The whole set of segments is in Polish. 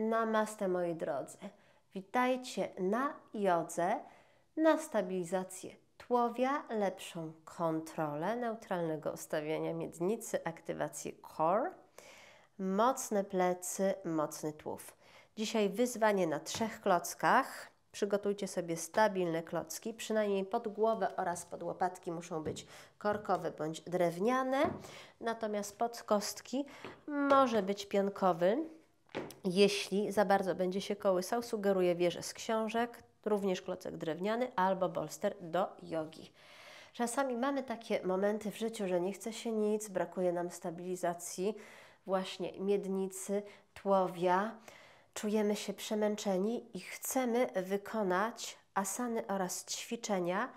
Namaste moi drodzy. Witajcie na jodze, na stabilizację tłowia, lepszą kontrolę neutralnego ustawienia miednicy, aktywację core, mocne plecy, mocny tłów. Dzisiaj wyzwanie na trzech klockach. Przygotujcie sobie stabilne klocki, przynajmniej pod głowę oraz pod łopatki muszą być korkowe bądź drewniane, natomiast pod kostki może być pionkowy jeśli za bardzo będzie się kołysał, sugeruję wieżę z książek, również klocek drewniany albo bolster do jogi. Czasami mamy takie momenty w życiu, że nie chce się nic, brakuje nam stabilizacji, właśnie miednicy, tłowia, czujemy się przemęczeni i chcemy wykonać asany oraz ćwiczenia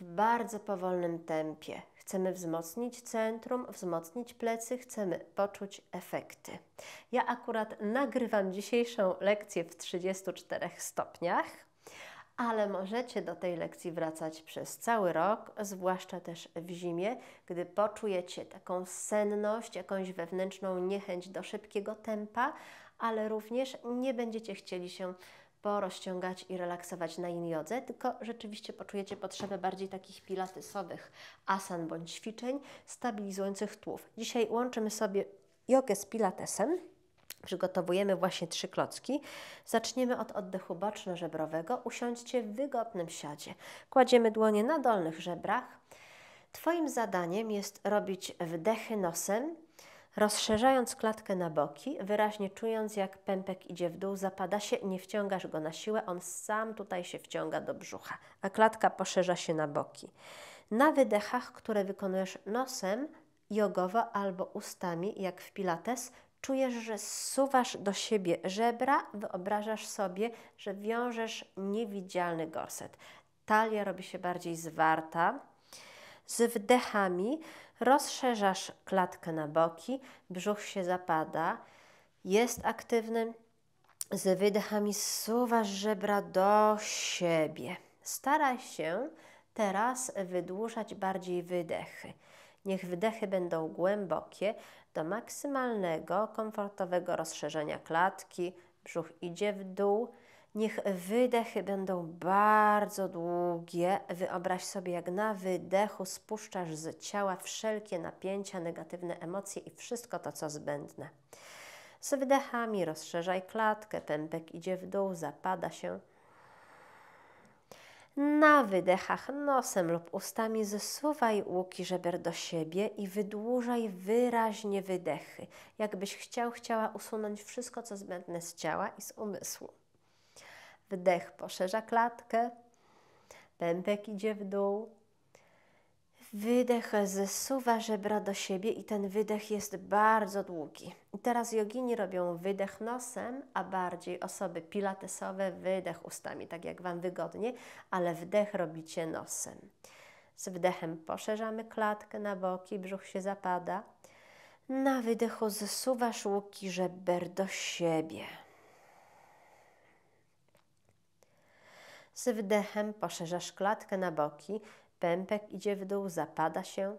w bardzo powolnym tempie. Chcemy wzmocnić centrum, wzmocnić plecy, chcemy poczuć efekty. Ja akurat nagrywam dzisiejszą lekcję w 34 stopniach, ale możecie do tej lekcji wracać przez cały rok, zwłaszcza też w zimie, gdy poczujecie taką senność, jakąś wewnętrzną niechęć do szybkiego tempa, ale również nie będziecie chcieli się porozciągać i relaksować na yin-jodze, tylko rzeczywiście poczujecie potrzebę bardziej takich pilatesowych asan bądź ćwiczeń stabilizujących tłów. Dzisiaj łączymy sobie jogę z pilatesem. Przygotowujemy właśnie trzy klocki. Zaczniemy od oddechu boczno-żebrowego. Usiądźcie w wygodnym siadzie. Kładziemy dłonie na dolnych żebrach. Twoim zadaniem jest robić wdechy nosem, Rozszerzając klatkę na boki, wyraźnie czując jak pępek idzie w dół, zapada się, nie wciągasz go na siłę, on sam tutaj się wciąga do brzucha, a klatka poszerza się na boki. Na wydechach, które wykonujesz nosem, jogowo albo ustami, jak w pilates, czujesz, że suwasz do siebie żebra, wyobrażasz sobie, że wiążesz niewidzialny gorset. Talia robi się bardziej zwarta. Z wdechami Rozszerzasz klatkę na boki, brzuch się zapada, jest aktywny. Z wydechami suwasz żebra do siebie. Staraj się teraz wydłużać bardziej wydechy. Niech wydechy będą głębokie do maksymalnego komfortowego rozszerzenia klatki. Brzuch idzie w dół. Niech wydechy będą bardzo długie. Wyobraź sobie, jak na wydechu spuszczasz z ciała wszelkie napięcia, negatywne emocje i wszystko to, co zbędne. Z wydechami rozszerzaj klatkę, pępek idzie w dół, zapada się. Na wydechach nosem lub ustami zsuwaj łuki żeber do siebie i wydłużaj wyraźnie wydechy, jakbyś chciał, chciała usunąć wszystko, co zbędne z ciała i z umysłu. Wdech poszerza klatkę, pępek idzie w dół. Wydech zsuwa żebra do siebie i ten wydech jest bardzo długi. I teraz jogini robią wydech nosem, a bardziej osoby pilatesowe wydech ustami, tak jak Wam wygodnie, ale wdech robicie nosem. Z wdechem poszerzamy klatkę na boki, brzuch się zapada. Na wydechu zsuwasz łuki żeber do siebie. Z wdechem poszerzasz klatkę na boki, pępek idzie w dół, zapada się.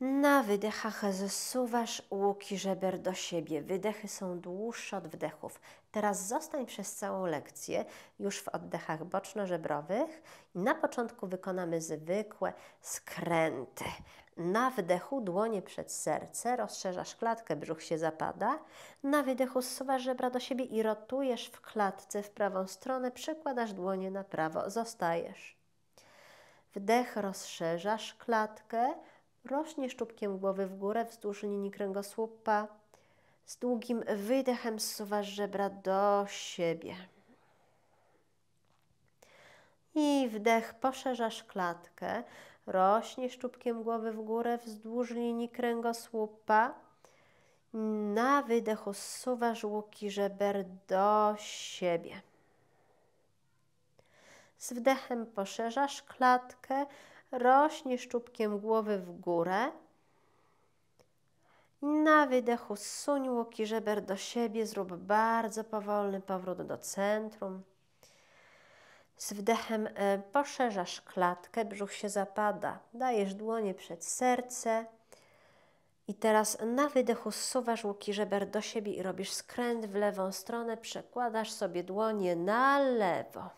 Na wydechach zsuwasz łuki żeber do siebie. Wydechy są dłuższe od wdechów. Teraz zostań przez całą lekcję już w oddechach boczno-żebrowych i na początku wykonamy zwykłe skręty. Na wdechu dłonie przed serce, rozszerzasz klatkę, brzuch się zapada. Na wydechu zsuwasz żebra do siebie i rotujesz w klatce w prawą stronę, przekładasz dłonie na prawo, zostajesz. Wdech, rozszerzasz klatkę, rośnie szczupkiem głowy w górę wzdłuż linii kręgosłupa. Z długim wydechem zsuwasz żebra do siebie. I wdech, poszerzasz klatkę, rośnie szczupkiem głowy w górę wzdłuż linii kręgosłupa. Na wydechu suwasz łuki żeber do siebie. Z wdechem poszerzasz klatkę, rośnie szczupkiem głowy w górę. Na wydechu suń łuki żeber do siebie, zrób bardzo powolny powrót do centrum. Z wdechem e, poszerzasz klatkę, brzuch się zapada, dajesz dłonie przed serce. I teraz na wydechu zsuwasz łuki żeber do siebie i robisz skręt w lewą stronę, przekładasz sobie dłonie na lewo.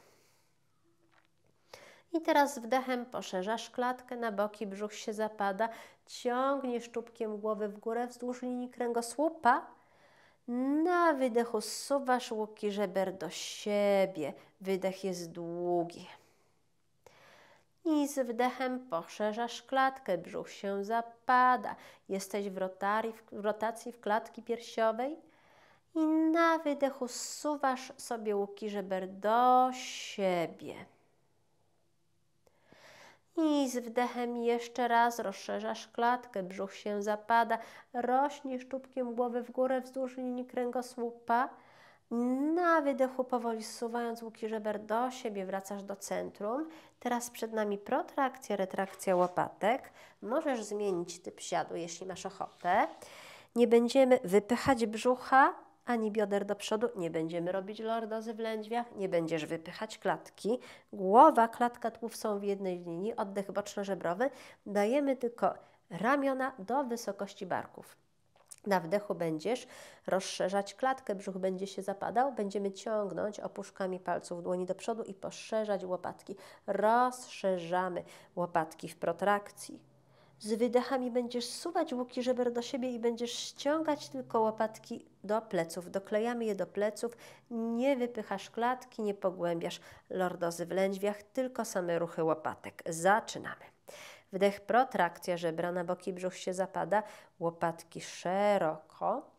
I teraz z wdechem poszerzasz klatkę na boki, brzuch się zapada, ciągniesz czubkiem głowy w górę wzdłuż linii kręgosłupa na wydechu zsuwasz łuki żeber do siebie. Wydech jest długi. I z wdechem poszerzasz klatkę, brzuch się zapada. Jesteś w, w rotacji w klatki piersiowej. I na wydechu zsuwasz sobie łuki żeber do siebie. I z wdechem jeszcze raz rozszerzasz klatkę, brzuch się zapada, rośniesz czubkiem głowy w górę wzdłuż linii kręgosłupa. Na wydechu powoli zsuwając łuki żeber do siebie, wracasz do centrum. Teraz przed nami protrakcja, retrakcja łopatek. Możesz zmienić typ siadu, jeśli masz ochotę. Nie będziemy wypychać brzucha, ani bioder do przodu, nie będziemy robić lordozy w lędźwiach, nie będziesz wypychać klatki. Głowa, klatka, tłów są w jednej linii, oddech boczno-żebrowy. Dajemy tylko ramiona do wysokości barków. Na wdechu będziesz rozszerzać klatkę, brzuch będzie się zapadał, będziemy ciągnąć opuszkami palców dłoni do przodu i poszerzać łopatki. Rozszerzamy łopatki w protrakcji. Z wydechami będziesz suwać łuki żeber do siebie i będziesz ściągać tylko łopatki do pleców. Doklejamy je do pleców, nie wypychasz klatki, nie pogłębiasz lordozy w lędźwiach, tylko same ruchy łopatek. Zaczynamy. Wdech protrakcja żebra, na boki brzuch się zapada, łopatki szeroko,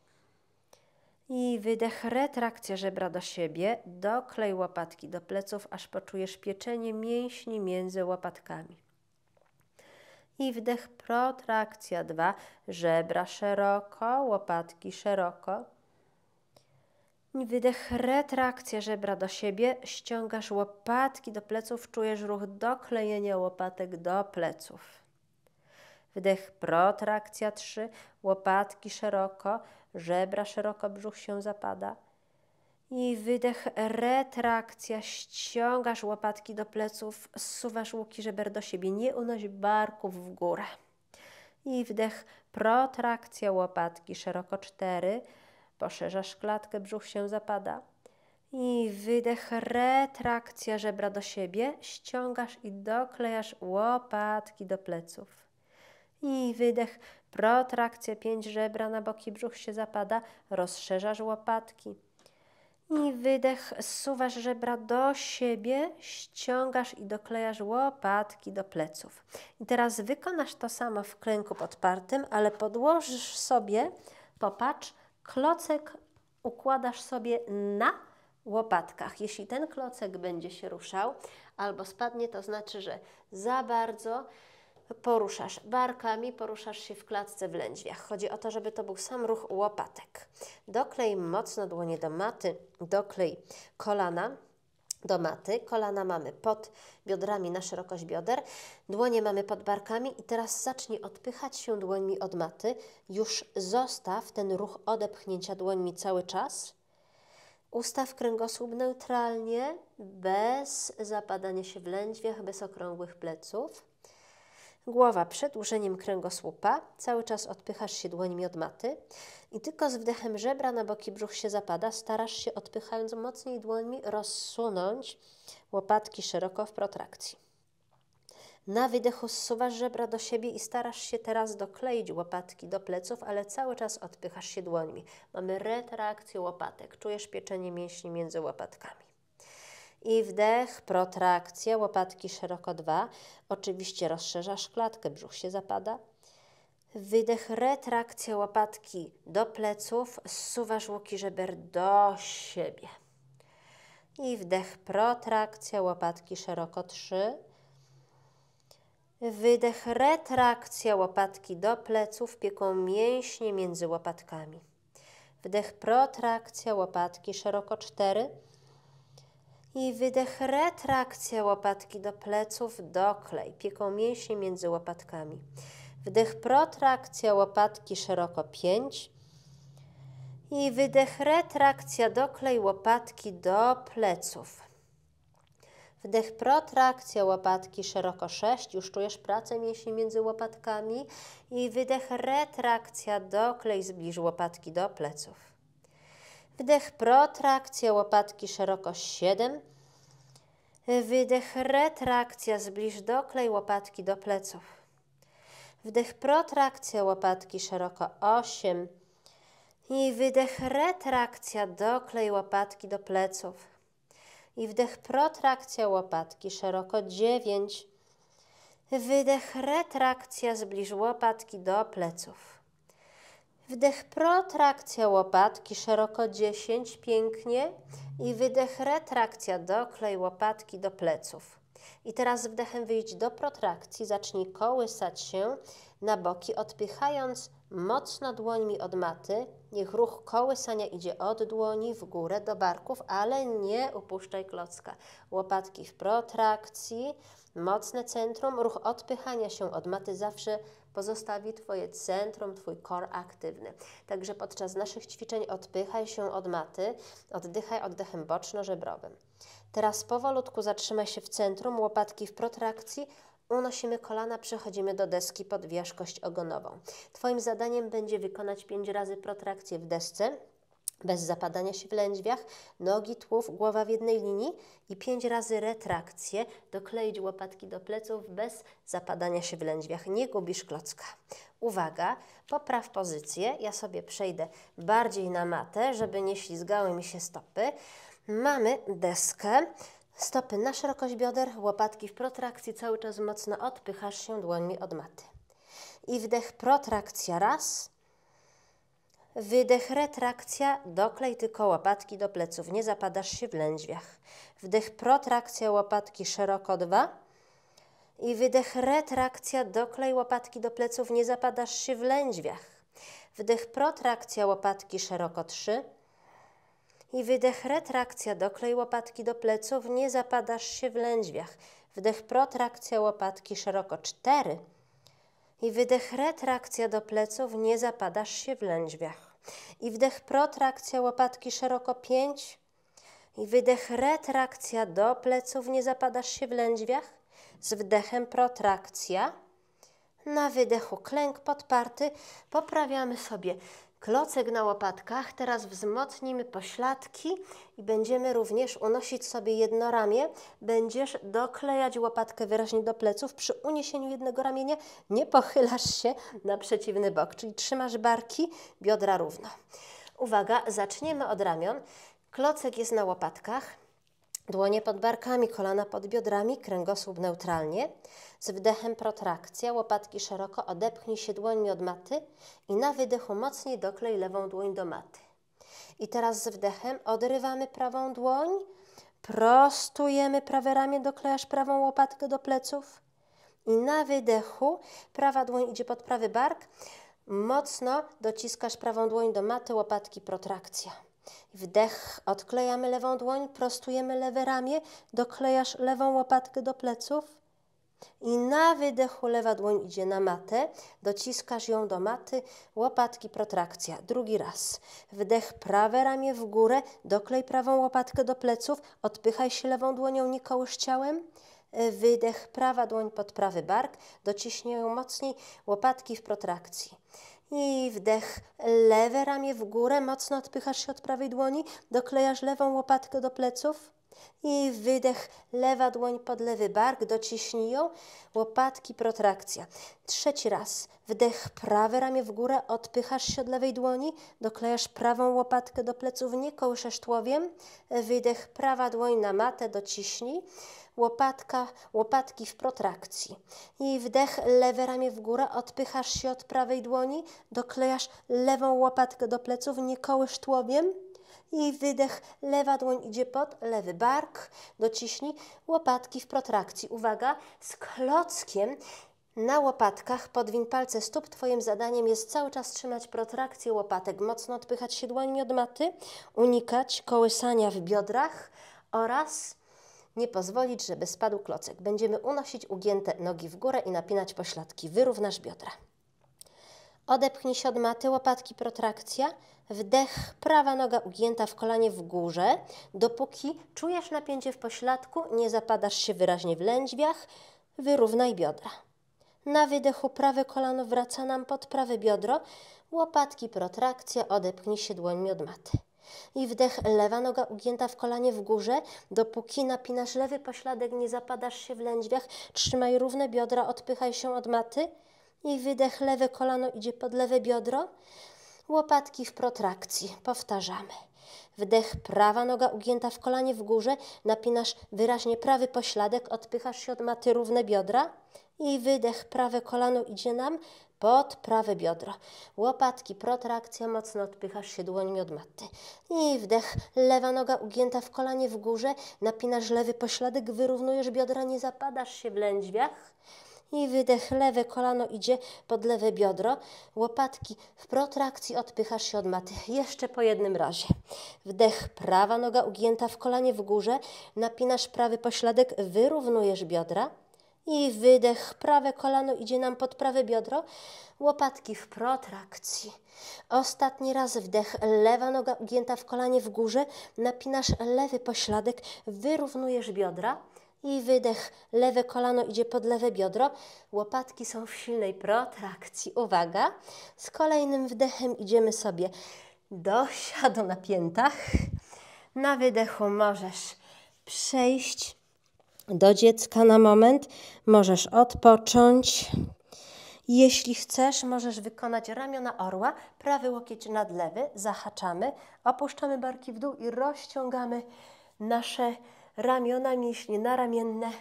i wydech, retrakcja żebra do siebie, doklej łopatki do pleców, aż poczujesz pieczenie mięśni między łopatkami i wdech protrakcja 2, żebra szeroko, łopatki szeroko. Wydech retrakcja żebra do siebie, ściągasz łopatki do pleców, czujesz ruch doklejenia łopatek do pleców. Wdech protrakcja 3, łopatki szeroko, żebra szeroko, brzuch się zapada. I wydech, retrakcja, ściągasz łopatki do pleców, suwasz łuki żeber do siebie, nie unoś barków w górę. I wdech, protrakcja łopatki, szeroko cztery, poszerzasz klatkę, brzuch się zapada. I wydech, retrakcja żebra do siebie, ściągasz i doklejasz łopatki do pleców. I wydech, protrakcja pięć żebra na boki, brzuch się zapada, rozszerzasz łopatki i wydech, suwasz żebra do siebie, ściągasz i doklejasz łopatki do pleców. I teraz wykonasz to samo w kręgu podpartym, ale podłożysz sobie, popatrz, klocek układasz sobie na łopatkach. Jeśli ten klocek będzie się ruszał albo spadnie, to znaczy, że za bardzo poruszasz barkami, poruszasz się w klatce w lędźwiach. Chodzi o to, żeby to był sam ruch łopatek. Doklej mocno dłonie do maty, doklej kolana do maty. Kolana mamy pod biodrami na szerokość bioder, dłonie mamy pod barkami i teraz zacznij odpychać się dłońmi od maty. Już zostaw ten ruch odepchnięcia dłońmi cały czas. Ustaw kręgosłup neutralnie, bez zapadania się w lędźwiach, bez okrągłych pleców. Głowa przed użeniem kręgosłupa, cały czas odpychasz się dłońmi od maty i tylko z wdechem żebra na boki brzuch się zapada, starasz się odpychając mocniej dłońmi rozsunąć łopatki szeroko w protrakcji. Na wydechu zsuwasz żebra do siebie i starasz się teraz dokleić łopatki do pleców, ale cały czas odpychasz się dłońmi. Mamy retrakcję łopatek, czujesz pieczenie mięśni między łopatkami. I wdech, protrakcja, łopatki szeroko dwa. Oczywiście rozszerzasz klatkę, brzuch się zapada. Wydech, retrakcja łopatki do pleców, zsuwasz łuki żeber do siebie. I wdech, protrakcja łopatki szeroko trzy. Wydech, retrakcja łopatki do pleców, pieką mięśnie między łopatkami. Wdech, protrakcja łopatki szeroko cztery i wydech, retrakcja łopatki do pleców, doklej, pieką mięsie między łopatkami. Wdech, protrakcja łopatki szeroko 5 i wydech, retrakcja, doklej łopatki do pleców. Wdech, protrakcja łopatki szeroko 6, już czujesz pracę mięśni między łopatkami i wydech, retrakcja, doklej, zbliż łopatki do pleców. Wdech, protrakcja łopatki szeroko 7. Wydech, retrakcja, zbliż doklej łopatki do pleców. Wdech, protrakcja łopatki szeroko 8. I wydech, retrakcja, doklej łopatki do pleców. I wdech, protrakcja łopatki szeroko 9. Wydech, retrakcja, zbliż łopatki do pleców. Wdech protrakcja łopatki szeroko 10, pięknie. I wydech retrakcja, doklej łopatki do pleców. I teraz wdechem wyjdź do protrakcji, zacznij kołysać się na boki, odpychając mocno dłońmi od maty. Niech ruch kołysania idzie od dłoni w górę do barków, ale nie upuszczaj klocka. Łopatki w protrakcji, mocne centrum, ruch odpychania się od maty zawsze pozostawi Twoje centrum, Twój kor aktywny. Także podczas naszych ćwiczeń odpychaj się od maty, oddychaj oddechem boczno-żebrowym. Teraz powolutku zatrzymaj się w centrum, łopatki w protrakcji, Unosimy kolana, przechodzimy do deski pod wierzchość ogonową. Twoim zadaniem będzie wykonać 5 razy protrakcję w desce, bez zapadania się w lędźwiach, nogi, tłów, głowa w jednej linii i pięć razy retrakcję, dokleić łopatki do pleców bez zapadania się w lędźwiach. Nie gubisz klocka. Uwaga, popraw pozycję. Ja sobie przejdę bardziej na matę, żeby nie ślizgały mi się stopy. Mamy deskę. Stopy na szerokość bioder, łopatki w protrakcji, cały czas mocno odpychasz się dłońmi od maty. I wdech, protrakcja raz, Wydech, retrakcja, doklej tylko łopatki do pleców, nie zapadasz się w lędźwiach. Wdech, protrakcja łopatki szeroko, dwa. I wydech, retrakcja, doklej łopatki do pleców, nie zapadasz się w lędźwiach. Wdech, protrakcja łopatki szeroko, trzy. I wydech, retrakcja, doklej łopatki do pleców, nie zapadasz się w lędźwiach. Wdech, protrakcja łopatki szeroko, cztery i wydech retrakcja do pleców, nie zapadasz się w lędźwiach. I wdech protrakcja łopatki szeroko 5. I wydech retrakcja do pleców. Nie zapadasz się w lędźwiach. Z wdechem protrakcja. Na wydechu klęk podparty. Poprawiamy sobie klocek na łopatkach. Teraz wzmocnimy pośladki i będziemy również unosić sobie jedno ramię. Będziesz doklejać łopatkę wyraźnie do pleców. Przy uniesieniu jednego ramienia nie pochylasz się na przeciwny bok, czyli trzymasz barki, biodra równo. Uwaga, zaczniemy od ramion. Klocek jest na łopatkach. Dłonie pod barkami, kolana pod biodrami, kręgosłup neutralnie. Z wdechem protrakcja, łopatki szeroko, odepchnij się dłońmi od maty i na wydechu mocniej doklej lewą dłoń do maty. I teraz z wdechem odrywamy prawą dłoń, prostujemy prawe ramię, doklejasz prawą łopatkę do pleców. I na wydechu prawa dłoń idzie pod prawy bark, mocno dociskasz prawą dłoń do maty, łopatki protrakcja. Wdech, odklejamy lewą dłoń, prostujemy lewe ramię, doklejasz lewą łopatkę do pleców. I na wydechu lewa dłoń idzie na matę, dociskasz ją do maty, łopatki protrakcja. Drugi raz. Wdech prawe ramię w górę, doklej prawą łopatkę do pleców, odpychaj się lewą dłonią, nie kołysz ciałem. Wydech prawa dłoń pod prawy bark, dociśnij ją mocniej, łopatki w protrakcji. I wdech, lewe ramię w górę, mocno odpychasz się od prawej dłoni, doklejasz lewą łopatkę do pleców. I wydech, lewa dłoń pod lewy bark, dociśnij ją, łopatki, protrakcja. Trzeci raz, wdech, prawe ramię w górę, odpychasz się od lewej dłoni, doklejasz prawą łopatkę do pleców, nie kołyszesz tłowiem. Wydech, prawa dłoń na matę, dociśnij łopatka, łopatki w protrakcji. Jej wdech, lewe ramię w górę, odpychasz się od prawej dłoni, doklejasz lewą łopatkę do pleców, nie kołysz tłobiem. Jej wydech, lewa dłoń idzie pod, lewy bark, dociśnij, łopatki w protrakcji. Uwaga, z klockiem na łopatkach podwin palce stóp. Twoim zadaniem jest cały czas trzymać protrakcję łopatek, mocno odpychać się dłońmi od maty, unikać kołysania w biodrach oraz nie pozwolić, żeby spadł klocek. Będziemy unosić ugięte nogi w górę i napinać pośladki. Wyrównasz biodra. Odepchnij się od maty, łopatki protrakcja. Wdech, prawa noga ugięta w kolanie w górze. Dopóki czujesz napięcie w pośladku, nie zapadasz się wyraźnie w lędźwiach, wyrównaj biodra. Na wydechu prawe kolano wraca nam pod prawe biodro. Łopatki protrakcja, odepchnij się dłońmi od maty. I wdech, lewa noga ugięta w kolanie w górze, dopóki napinasz lewy pośladek, nie zapadasz się w lędźwiach, trzymaj równe biodra, odpychaj się od maty. I wydech, lewe kolano idzie pod lewe biodro, łopatki w protrakcji. Powtarzamy. Wdech, prawa noga ugięta w kolanie w górze, napinasz wyraźnie prawy pośladek, odpychasz się od maty równe biodra i wydech, prawe kolano idzie nam pod prawe biodro. Łopatki, protrakcja, mocno odpychasz się dłońmi od maty. I wdech, lewa noga ugięta w kolanie w górze, napinasz lewy pośladek, wyrównujesz biodra, nie zapadasz się w lędźwiach. I wydech, lewe kolano idzie pod lewe biodro, łopatki w protrakcji odpychasz się od maty. Jeszcze po jednym razie. Wdech, prawa noga ugięta w kolanie w górze, napinasz prawy pośladek, wyrównujesz biodra i wydech, prawe kolano idzie nam pod prawe biodro, łopatki w protrakcji. Ostatni raz wdech, lewa noga ugięta w kolanie w górze, napinasz lewy pośladek, wyrównujesz biodra i wydech, lewe kolano idzie pod lewe biodro, łopatki są w silnej protrakcji. Uwaga, z kolejnym wdechem idziemy sobie do siadu na piętach. Na wydechu możesz przejść do dziecka na moment, możesz odpocząć. Jeśli chcesz, możesz wykonać ramiona orła, prawy łokieć nad lewy, zahaczamy, opuszczamy barki w dół i rozciągamy nasze ramiona, mięśnie naramienne,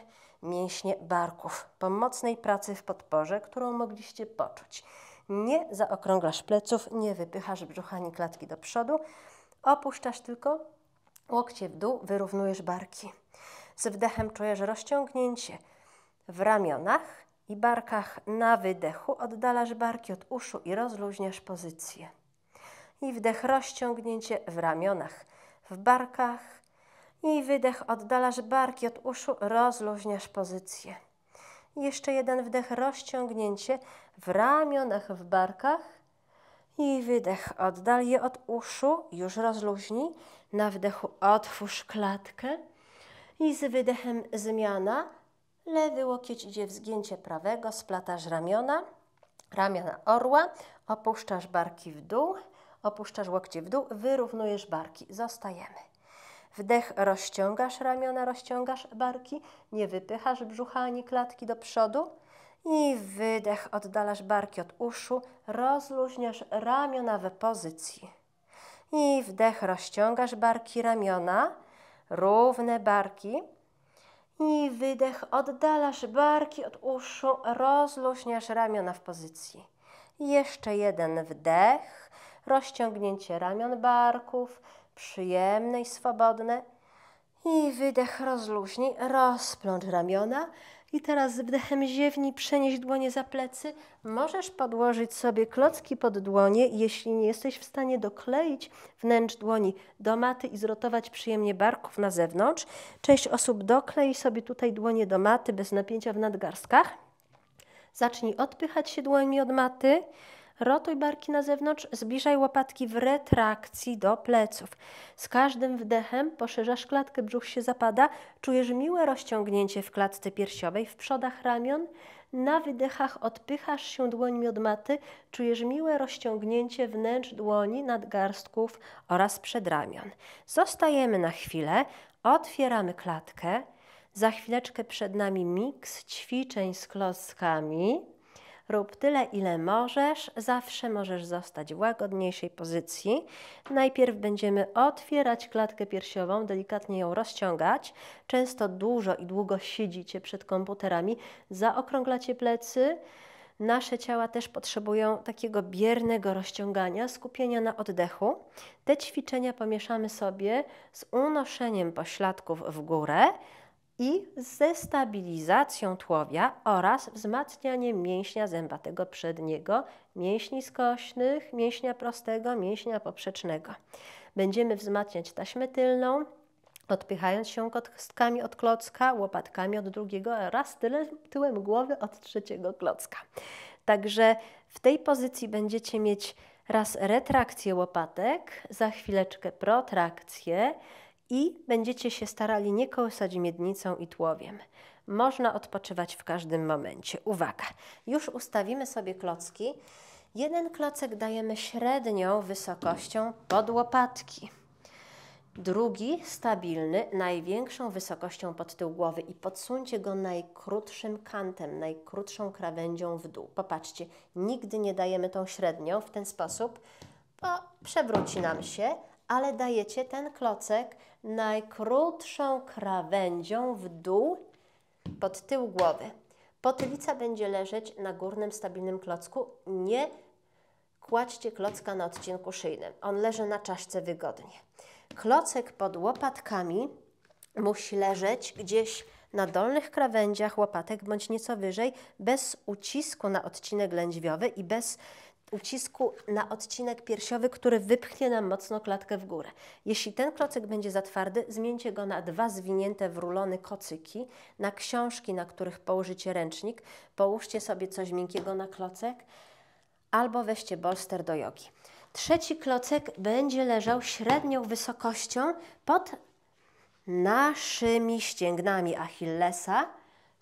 mięśnie barków. Po mocnej pracy w podporze, którą mogliście poczuć. Nie zaokrąglasz pleców, nie wypychasz brzucha ani klatki do przodu. Opuszczasz tylko łokcie w dół, wyrównujesz barki. Z wdechem czujesz rozciągnięcie w ramionach i barkach. Na wydechu oddalasz barki od uszu i rozluźniasz pozycję. I wdech rozciągnięcie w ramionach, w barkach. I wydech oddalasz barki od uszu, rozluźniasz pozycję. Jeszcze jeden wdech, rozciągnięcie w ramionach, w barkach. I wydech, oddal je od uszu, już rozluźnij. Na wdechu otwórz klatkę. I z wydechem zmiana. Lewy łokieć idzie w zgięcie prawego, splatasz ramiona, ramiona orła, opuszczasz barki w dół, opuszczasz łokcie w dół, wyrównujesz barki. Zostajemy. Wdech rozciągasz ramiona, rozciągasz barki, nie wypychasz brzucha ani klatki do przodu. I wydech oddalasz barki od uszu, rozluźniasz ramiona we pozycji. I wdech rozciągasz barki ramiona, równe barki. I wydech oddalasz barki od uszu, rozluźniasz ramiona w pozycji. Jeszcze jeden wdech, rozciągnięcie ramion barków, przyjemne i swobodne. I wydech rozluźnij, rozplącz ramiona, i teraz z wdechem ziewni przenieś dłonie za plecy. Możesz podłożyć sobie klocki pod dłonie, jeśli nie jesteś w stanie dokleić wnętrz dłoni do maty i zrotować przyjemnie barków na zewnątrz. Część osób doklei sobie tutaj dłonie do maty bez napięcia w nadgarstkach. Zacznij odpychać się dłońmi od maty. Rotuj barki na zewnątrz, zbliżaj łopatki w retrakcji do pleców. Z każdym wdechem poszerzasz klatkę, brzuch się zapada, czujesz miłe rozciągnięcie w klatce piersiowej, w przodach ramion. Na wydechach odpychasz się dłońmi od maty, czujesz miłe rozciągnięcie wnętrz dłoni, nadgarstków oraz przedramion. Zostajemy na chwilę, otwieramy klatkę. Za chwileczkę przed nami miks ćwiczeń z klockami. Rób tyle, ile możesz. Zawsze możesz zostać w łagodniejszej pozycji. Najpierw będziemy otwierać klatkę piersiową, delikatnie ją rozciągać. Często dużo i długo siedzicie przed komputerami, zaokrąglacie plecy. Nasze ciała też potrzebują takiego biernego rozciągania, skupienia na oddechu. Te ćwiczenia pomieszamy sobie z unoszeniem pośladków w górę i ze stabilizacją tłowia oraz wzmacnianiem mięśnia zębatego przedniego, mięśni skośnych, mięśnia prostego, mięśnia poprzecznego. Będziemy wzmacniać taśmę tylną, odpychając się kostkami od klocka, łopatkami od drugiego oraz tyłem, tyłem głowy od trzeciego klocka. Także w tej pozycji będziecie mieć raz retrakcję łopatek, za chwileczkę protrakcję, i będziecie się starali nie kołysać miednicą i tłowiem. Można odpoczywać w każdym momencie. Uwaga! Już ustawimy sobie klocki. Jeden klocek dajemy średnią wysokością pod łopatki. Drugi, stabilny, największą wysokością pod tył głowy i podsuńcie go najkrótszym kantem, najkrótszą krawędzią w dół. Popatrzcie, nigdy nie dajemy tą średnią w ten sposób, bo przewróci nam się, ale dajecie ten klocek najkrótszą krawędzią w dół pod tył głowy. Potylica będzie leżeć na górnym, stabilnym klocku. Nie kładźcie klocka na odcinku szyjnym. On leży na czaszce wygodnie. Klocek pod łopatkami musi leżeć gdzieś na dolnych krawędziach łopatek bądź nieco wyżej, bez ucisku na odcinek lędźwiowy i bez ucisku na odcinek piersiowy, który wypchnie nam mocno klatkę w górę. Jeśli ten klocek będzie za twardy, zmieńcie go na dwa zwinięte w rulony kocyki, na książki, na których położycie ręcznik, połóżcie sobie coś miękkiego na klocek albo weźcie bolster do jogi. Trzeci klocek będzie leżał średnią wysokością pod naszymi ścięgnami Achillesa,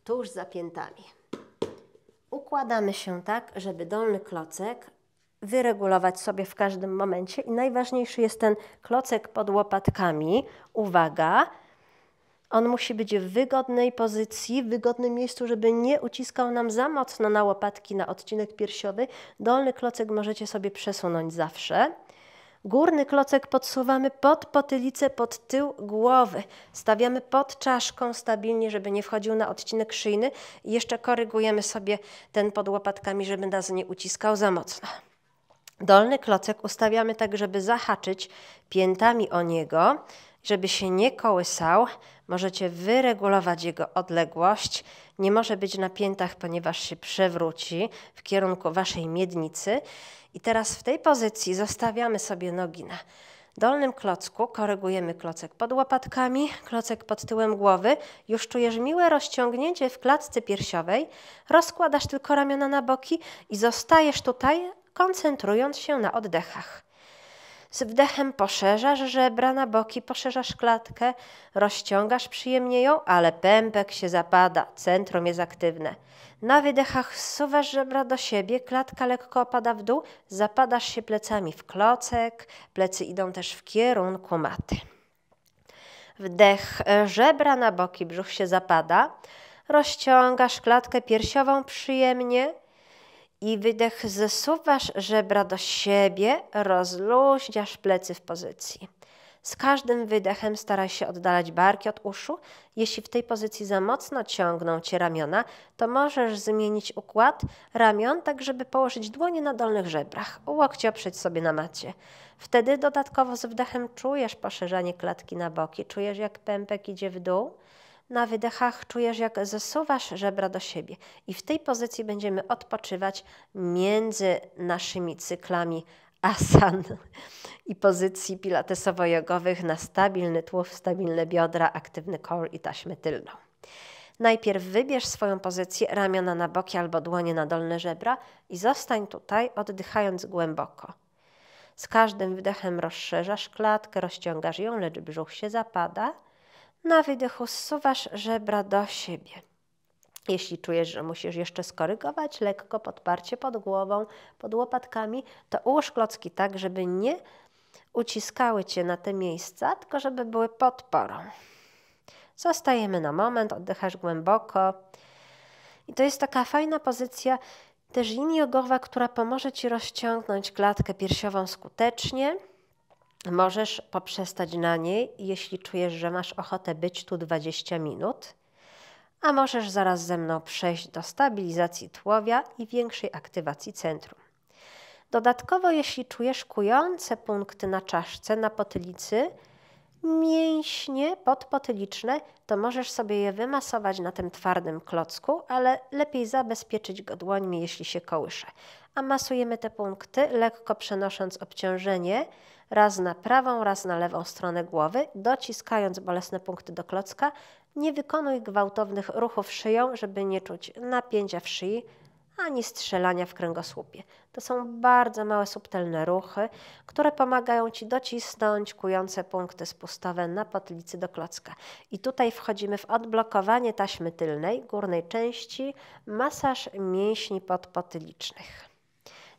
tuż za piętami. Układamy się tak, żeby dolny klocek wyregulować sobie w każdym momencie. I najważniejszy jest ten klocek pod łopatkami. Uwaga, on musi być w wygodnej pozycji, w wygodnym miejscu, żeby nie uciskał nam za mocno na łopatki, na odcinek piersiowy. Dolny klocek możecie sobie przesunąć zawsze. Górny klocek podsuwamy pod potylicę, pod tył głowy. Stawiamy pod czaszką stabilnie, żeby nie wchodził na odcinek szyjny. I jeszcze korygujemy sobie ten pod łopatkami, żeby nas nie uciskał za mocno. Dolny klocek ustawiamy tak, żeby zahaczyć piętami o niego, żeby się nie kołysał. Możecie wyregulować jego odległość. Nie może być na piętach, ponieważ się przewróci w kierunku waszej miednicy. I teraz w tej pozycji zostawiamy sobie nogi na dolnym klocku, korygujemy klocek pod łopatkami, klocek pod tyłem głowy. Już czujesz miłe rozciągnięcie w klatce piersiowej. Rozkładasz tylko ramiona na boki i zostajesz tutaj, koncentrując się na oddechach. Z wdechem poszerzasz żebra na boki, poszerzasz klatkę, rozciągasz przyjemnie ją, ale pępek się zapada, centrum jest aktywne. Na wydechach suwasz żebra do siebie, klatka lekko opada w dół, zapadasz się plecami w klocek, plecy idą też w kierunku maty. Wdech e, żebra na boki, brzuch się zapada, rozciągasz klatkę piersiową przyjemnie, i wydech zesuwasz żebra do siebie, rozluźniasz plecy w pozycji. Z każdym wydechem staraj się oddalać barki od uszu. Jeśli w tej pozycji za mocno ciągną cię ramiona, to możesz zmienić układ ramion, tak żeby położyć dłonie na dolnych żebrach, łokcie oprzeć sobie na macie. Wtedy dodatkowo z wdechem czujesz poszerzanie klatki na boki, czujesz jak pępek idzie w dół na wydechach czujesz, jak zasuwasz żebra do siebie i w tej pozycji będziemy odpoczywać między naszymi cyklami asan i pozycji pilatesowo-jogowych na stabilny tłów, stabilne biodra, aktywny core i taśmę tylną. Najpierw wybierz swoją pozycję ramiona na boki albo dłonie na dolne żebra i zostań tutaj, oddychając głęboko. Z każdym wydechem rozszerzasz klatkę, rozciągasz ją, lecz brzuch się zapada – na wydechu zsuwasz żebra do siebie. Jeśli czujesz, że musisz jeszcze skorygować lekko podparcie pod głową, pod łopatkami, to ułóż klocki tak, żeby nie uciskały Cię na te miejsca, tylko żeby były podporą. Zostajemy na moment, oddychasz głęboko. I to jest taka fajna pozycja też yin jogowa, która pomoże Ci rozciągnąć klatkę piersiową skutecznie – Możesz poprzestać na niej, jeśli czujesz, że masz ochotę być tu 20 minut, a możesz zaraz ze mną przejść do stabilizacji tłowia i większej aktywacji centrum. Dodatkowo, jeśli czujesz kujące punkty na czaszce, na potylicy, mięśnie podpotyliczne, to możesz sobie je wymasować na tym twardym klocku, ale lepiej zabezpieczyć go dłońmi, jeśli się kołysze. A masujemy te punkty, lekko przenosząc obciążenie raz na prawą, raz na lewą stronę głowy, dociskając bolesne punkty do klocka. Nie wykonuj gwałtownych ruchów szyją, żeby nie czuć napięcia w szyi ani strzelania w kręgosłupie. To są bardzo małe, subtelne ruchy, które pomagają Ci docisnąć kujące punkty spustowe na potlicy do klocka. I tutaj wchodzimy w odblokowanie taśmy tylnej, górnej części, masaż mięśni podpotylicznych.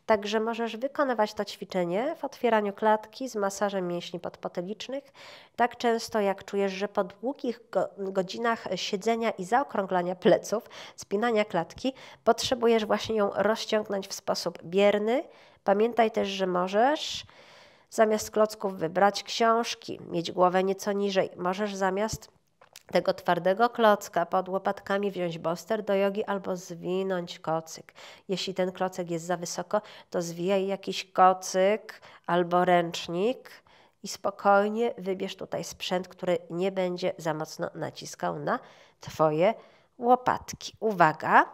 Także możesz wykonywać to ćwiczenie w otwieraniu klatki z masażem mięśni podpotylicznych tak często, jak czujesz, że po długich godzinach siedzenia i zaokrąglania pleców, spinania klatki, potrzebujesz właśnie ją rozciągnąć w sposób bierny. Pamiętaj też, że możesz zamiast klocków wybrać książki, mieć głowę nieco niżej. Możesz zamiast tego twardego klocka pod łopatkami wziąć boster do jogi albo zwinąć kocyk. Jeśli ten klocek jest za wysoko, to zwijaj jakiś kocyk albo ręcznik i spokojnie wybierz tutaj sprzęt, który nie będzie za mocno naciskał na Twoje łopatki. Uwaga!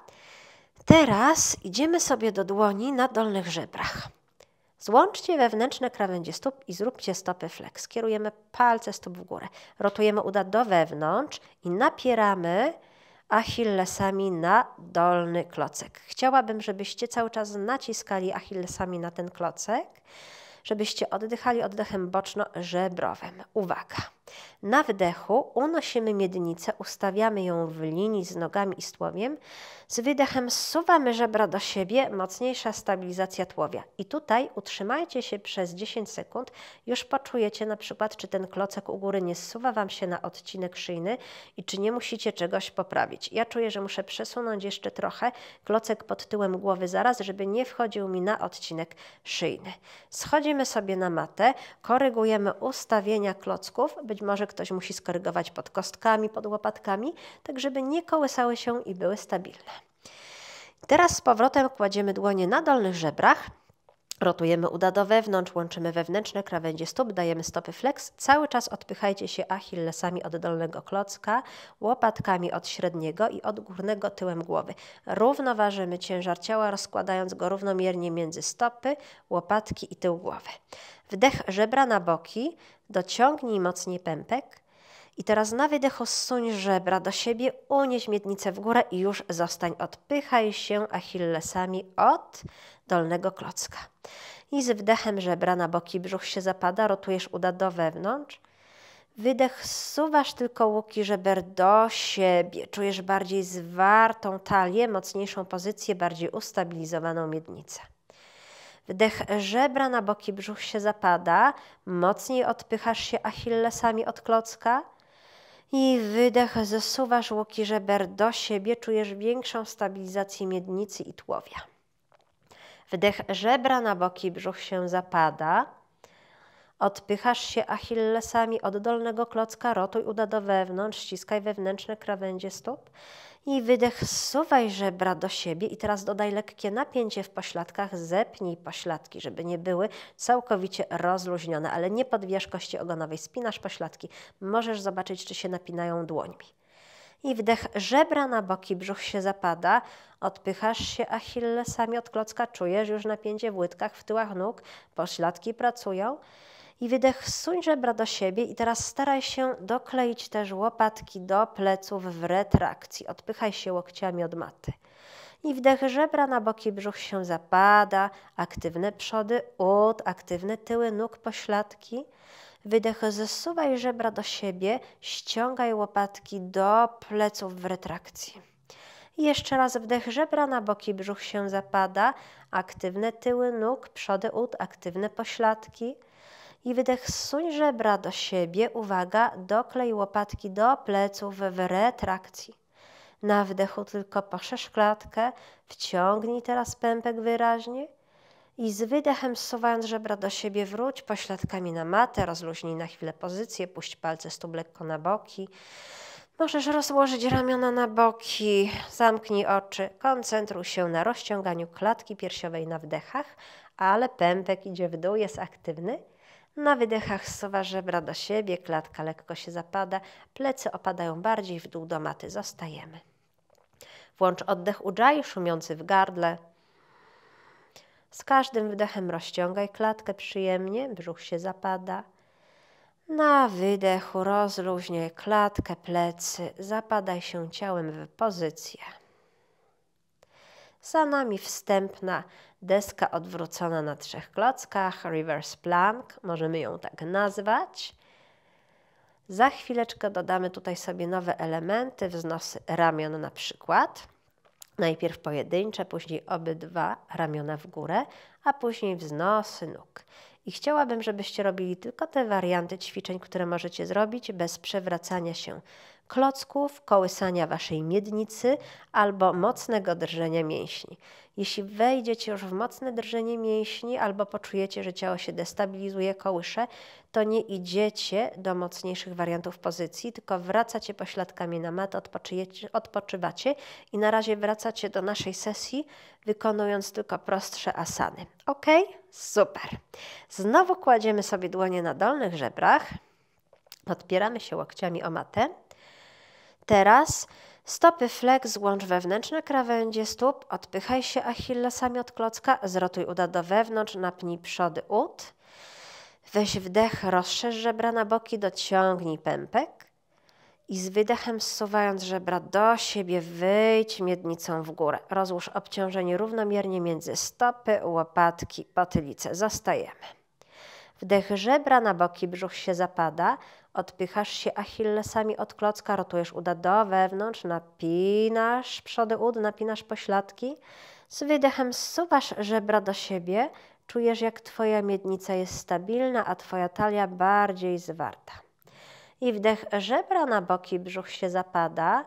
Teraz idziemy sobie do dłoni na dolnych żebrach. Złączcie wewnętrzne krawędzie stóp i zróbcie stopy flex. Kierujemy palce stóp w górę. Rotujemy uda do wewnątrz i napieramy achillesami na dolny klocek. Chciałabym, żebyście cały czas naciskali achillesami na ten klocek, żebyście oddychali oddechem boczno-żebrowym. Uwaga! Na wdechu unosimy miednicę, ustawiamy ją w linii z nogami i stłowiem. Z wydechem zsuwamy żebra do siebie, mocniejsza stabilizacja tłowia. I tutaj utrzymajcie się przez 10 sekund. Już poczujecie na przykład, czy ten klocek u góry nie zsuwa Wam się na odcinek szyjny i czy nie musicie czegoś poprawić. Ja czuję, że muszę przesunąć jeszcze trochę klocek pod tyłem głowy zaraz, żeby nie wchodził mi na odcinek szyjny. Schodzimy sobie na matę, korygujemy ustawienia klocków, by być może ktoś musi skorygować pod kostkami, pod łopatkami, tak żeby nie kołysały się i były stabilne. Teraz z powrotem kładziemy dłonie na dolnych żebrach Rotujemy uda do wewnątrz, łączymy wewnętrzne krawędzie stóp, dajemy stopy flex. Cały czas odpychajcie się achillesami od dolnego klocka, łopatkami od średniego i od górnego tyłem głowy. Równoważymy ciężar ciała, rozkładając go równomiernie między stopy, łopatki i tył głowy. Wdech żebra na boki, dociągnij mocniej pępek, i teraz na wydech odsuń żebra do siebie, unieś miednicę w górę i już zostań. Odpychaj się achillesami od dolnego klocka. I z wdechem żebra na boki brzuch się zapada, rotujesz uda do wewnątrz. Wydech suwasz tylko łuki żeber do siebie. Czujesz bardziej zwartą talię, mocniejszą pozycję, bardziej ustabilizowaną miednicę. Wdech żebra na boki brzuch się zapada, mocniej odpychasz się achillesami od klocka. I wydech, zasuwasz łoki żeber do siebie, czujesz większą stabilizację miednicy i tłowia. Wdech żebra na boki, brzuch się zapada. Odpychasz się achillesami od dolnego klocka, rotuj uda do wewnątrz, ściskaj wewnętrzne krawędzie stóp i wydech zsuwaj żebra do siebie i teraz dodaj lekkie napięcie w pośladkach, zepnij pośladki, żeby nie były całkowicie rozluźnione, ale nie podwiesz kości ogonowej, spinasz pośladki, możesz zobaczyć, czy się napinają dłońmi. I wdech żebra na boki, brzuch się zapada, odpychasz się achillesami od klocka, czujesz już napięcie w łydkach, w tyłach nóg, pośladki pracują. I wydech suń żebra do siebie i teraz staraj się dokleić też łopatki do pleców w retrakcji. Odpychaj się łokciami od maty. I wdech żebra na boki brzuch się zapada, aktywne przody ud, aktywne tyły nóg pośladki. Wydech zsuwaj żebra do siebie, ściągaj łopatki do pleców w retrakcji. I jeszcze raz wdech żebra na boki brzuch się zapada, aktywne tyły nóg, przody ud, aktywne pośladki i wydech suń żebra do siebie, uwaga, doklej łopatki do pleców w retrakcji. Na wdechu tylko poszerz klatkę, wciągnij teraz pępek wyraźnie i z wydechem zsuwając żebra do siebie wróć pośladkami na matę, rozluźnij na chwilę pozycję, puść palce stóp lekko na boki. Możesz rozłożyć ramiona na boki, zamknij oczy, koncentruj się na rozciąganiu klatki piersiowej na wdechach, ale pępek idzie w dół, jest aktywny. Na wydechach zsuwa żebra do siebie, klatka lekko się zapada, plecy opadają bardziej w dół do maty. Zostajemy. Włącz oddech Ujjayi szumiący w gardle. Z każdym wdechem rozciągaj klatkę przyjemnie, brzuch się zapada. Na wydechu rozluźnij klatkę, plecy, zapadaj się ciałem w pozycję. Za nami wstępna deska odwrócona na trzech klockach, reverse plank, możemy ją tak nazwać. Za chwileczkę dodamy tutaj sobie nowe elementy, wznosy ramion na przykład. Najpierw pojedyncze, później obydwa ramiona w górę, a później wznosy nóg. I chciałabym, żebyście robili tylko te warianty ćwiczeń, które możecie zrobić bez przewracania się klocków, kołysania waszej miednicy albo mocnego drżenia mięśni. Jeśli wejdziecie już w mocne drżenie mięśni albo poczujecie, że ciało się destabilizuje, kołysze, to nie idziecie do mocniejszych wariantów pozycji, tylko wracacie pośladkami na mat, odpoczywacie i na razie wracacie do naszej sesji, wykonując tylko prostsze asany. Ok? Super. Znowu kładziemy sobie dłonie na dolnych żebrach, podpieramy się łokciami o matę. Teraz Stopy flex, złącz wewnętrzne krawędzie stóp, odpychaj się achillesami od klocka, zrotuj uda do wewnątrz, napnij przody ud. Weź wdech, rozszerz żebra na boki, dociągnij pępek i z wydechem zsuwając żebra do siebie wyjdź miednicą w górę. Rozłóż obciążenie równomiernie między stopy, łopatki, potylice. Zostajemy. Wdech żebra na boki, brzuch się zapada. Odpychasz się achillesami od klocka, rotujesz uda do wewnątrz, napinasz przody ud, napinasz pośladki. Z wydechem zsuwasz żebra do siebie, czujesz jak Twoja miednica jest stabilna, a Twoja talia bardziej zwarta. I wdech żebra na boki, brzuch się zapada.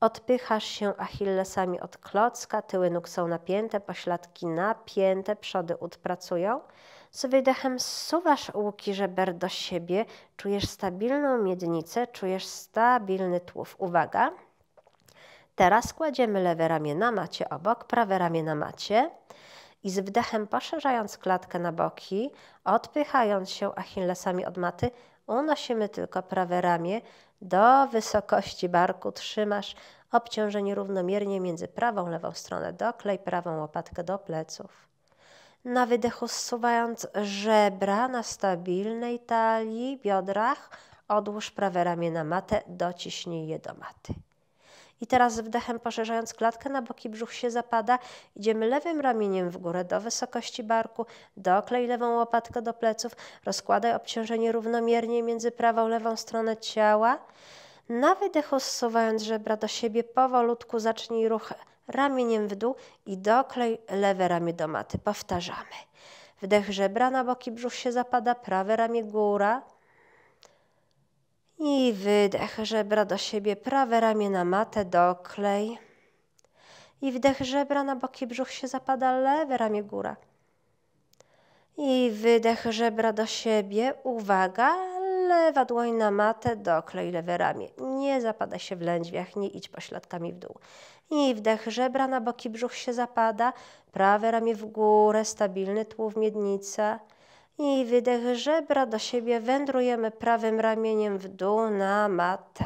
Odpychasz się achillesami od klocka, tyły nóg są napięte, pośladki napięte, przody ud pracują. Z wydechem zsuwasz łuki żeber do siebie, czujesz stabilną miednicę, czujesz stabilny tłów. Uwaga! Teraz kładziemy lewe ramię na macie obok, prawe ramię na macie i z wdechem poszerzając klatkę na boki, odpychając się achillesami od maty, unosimy tylko prawe ramię do wysokości barku. Trzymasz obciążenie równomiernie między prawą i lewą stronę. Doklej prawą łopatkę do pleców na wydech osuwając żebra na stabilnej talii, biodrach, odłóż prawe ramię na matę, dociśnij je do maty. I teraz wdechem poszerzając klatkę na boki brzuch się zapada, idziemy lewym ramieniem w górę do wysokości barku, doklej lewą łopatkę do pleców, rozkładaj obciążenie równomiernie między prawą lewą stronę ciała. Na wydech osuwając żebra do siebie, powolutku zacznij ruch ramieniem w dół i doklej lewe ramię do maty. Powtarzamy. Wdech żebra na boki, brzuch się zapada, prawe ramię góra. I wydech żebra do siebie, prawe ramię na matę, doklej. I wdech żebra na boki, brzuch się zapada, lewe ramię góra. I wydech żebra do siebie, uwaga, Lewa dłoń na matę, doklej lewe ramię. Nie zapada się w lędźwiach, nie idź pośladkami w dół. I wdech żebra na boki brzuch się zapada, prawe ramię w górę, stabilny tłów miednica. I wydech żebra do siebie, wędrujemy prawym ramieniem w dół na matę.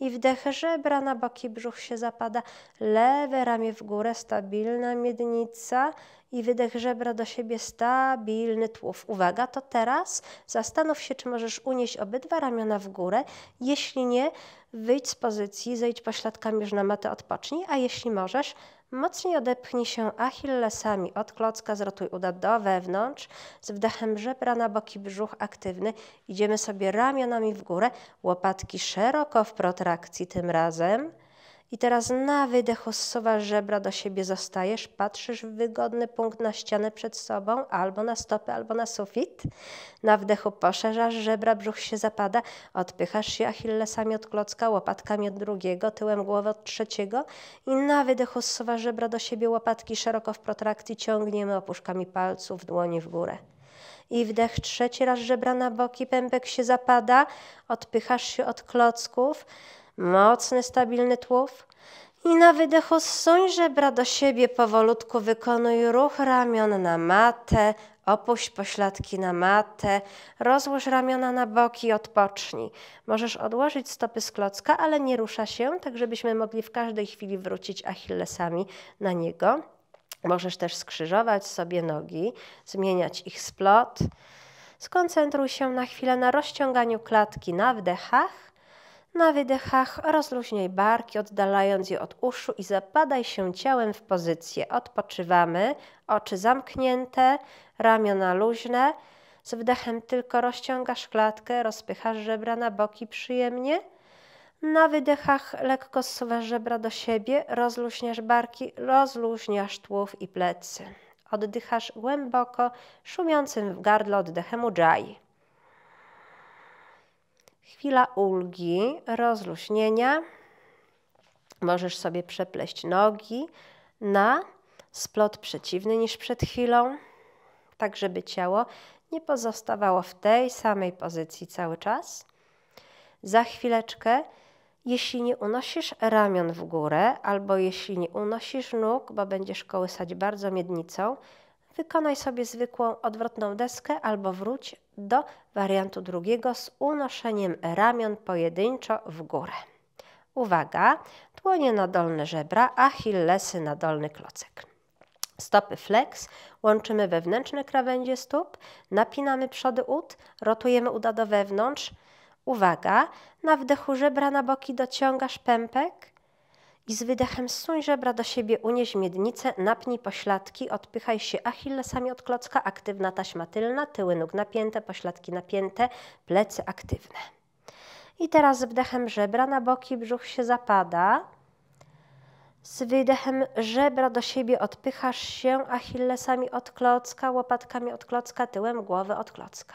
I wdech żebra na boki brzuch się zapada, lewe ramię w górę, stabilna miednica i wydech żebra do siebie stabilny tłów. Uwaga, to teraz zastanów się, czy możesz unieść obydwa ramiona w górę. Jeśli nie, wyjdź z pozycji, zejdź pośladkami już na matę, odpocznij, a jeśli możesz, mocniej odepchnij się achillesami od klocka, zrotuj uda do wewnątrz, z wdechem żebra na boki brzuch aktywny. Idziemy sobie ramionami w górę, łopatki szeroko w protrakcji tym razem. I teraz na wydech osuwasz żebra do siebie, zostajesz, patrzysz w wygodny punkt na ścianę przed sobą, albo na stopę, albo na sufit. Na wdechu poszerzasz żebra, brzuch się zapada, odpychasz się achillesami od klocka, łopatkami od drugiego, tyłem głowy od trzeciego i na wydech osuwasz żebra do siebie, łopatki szeroko w protrakcji ciągniemy opuszkami palców, dłoni w górę. I wdech trzeci raz żebra na boki, pępek się zapada, odpychasz się od klocków, mocny, stabilny tłów i na wydechu suń żebra do siebie, powolutku wykonuj ruch ramion na matę, opuść pośladki na matę, rozłóż ramiona na boki, i odpocznij. Możesz odłożyć stopy z klocka, ale nie rusza się, tak żebyśmy mogli w każdej chwili wrócić achillesami na niego. Możesz też skrzyżować sobie nogi, zmieniać ich splot. Skoncentruj się na chwilę na rozciąganiu klatki na wdechach na wydechach rozluźnij barki, oddalając je od uszu i zapadaj się ciałem w pozycję. Odpoczywamy, oczy zamknięte, ramiona luźne. Z wdechem tylko rozciągasz klatkę, rozpychasz żebra na boki przyjemnie. Na wydechach lekko zsuwasz żebra do siebie, rozluźniasz barki, rozluźniasz tłów i plecy. Oddychasz głęboko, szumiącym w gardle oddechem ujjayi. Chwila ulgi, rozluźnienia. Możesz sobie przepleść nogi na splot przeciwny niż przed chwilą, tak żeby ciało nie pozostawało w tej samej pozycji cały czas. Za chwileczkę, jeśli nie unosisz ramion w górę albo jeśli nie unosisz nóg, bo będziesz kołysać bardzo miednicą, wykonaj sobie zwykłą odwrotną deskę albo wróć do wariantu drugiego z unoszeniem ramion pojedynczo w górę. Uwaga, dłonie na dolne żebra, achillesy na dolny klocek. Stopy flex, łączymy wewnętrzne krawędzie stóp, napinamy przody ud, rotujemy uda do wewnątrz. Uwaga, na wdechu żebra na boki dociągasz pępek, i z wydechem suń żebra do siebie, unieś miednicę, napnij pośladki, odpychaj się achillesami od klocka, aktywna taśma tylna, tyły nóg napięte, pośladki napięte, plecy aktywne. I teraz z wdechem żebra na boki brzuch się zapada. Z wydechem żebra do siebie odpychasz się achillesami od klocka, łopatkami od klocka, tyłem głowy od klocka.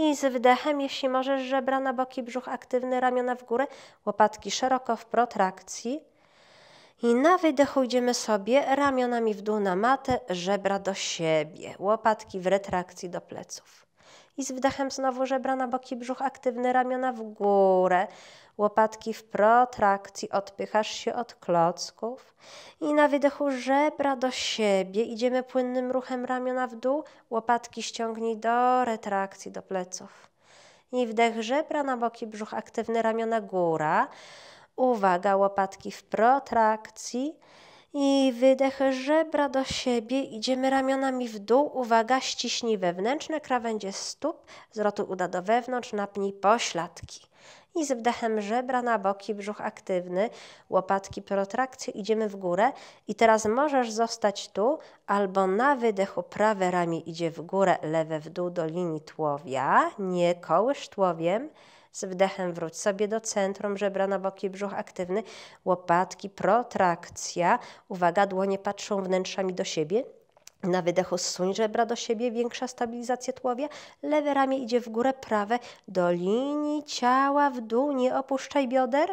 I z wydechem, jeśli możesz, żebra na boki, brzuch aktywny, ramiona w górę, łopatki szeroko w protrakcji. I na wydechu idziemy sobie ramionami w dół na matę, żebra do siebie, łopatki w retrakcji do pleców i z wdechem znowu żebra na boki brzuch aktywny, ramiona w górę, łopatki w protrakcji, odpychasz się od klocków i na wydechu żebra do siebie, idziemy płynnym ruchem ramiona w dół, łopatki ściągnij do retrakcji, do pleców. I wdech żebra na boki brzuch aktywny, ramiona góra, uwaga, łopatki w protrakcji, i wydech żebra do siebie, idziemy ramionami w dół, uwaga, ściśnij wewnętrzne krawędzie stóp, zwrotu uda do wewnątrz, napnij pośladki. I z wdechem żebra na boki, brzuch aktywny, łopatki protrakcje, idziemy w górę. I teraz możesz zostać tu, albo na wydechu prawe ramię idzie w górę, lewe w dół do linii tłowia, nie kołysz tłowiem, z wdechem wróć sobie do centrum, żebra na boki, brzuch aktywny, łopatki, protrakcja. Uwaga, dłonie patrzą wnętrzami do siebie. Na wydechu suń żebra do siebie, większa stabilizacja tłowia. Lewe ramię idzie w górę, prawe do linii ciała, w dół, nie opuszczaj bioder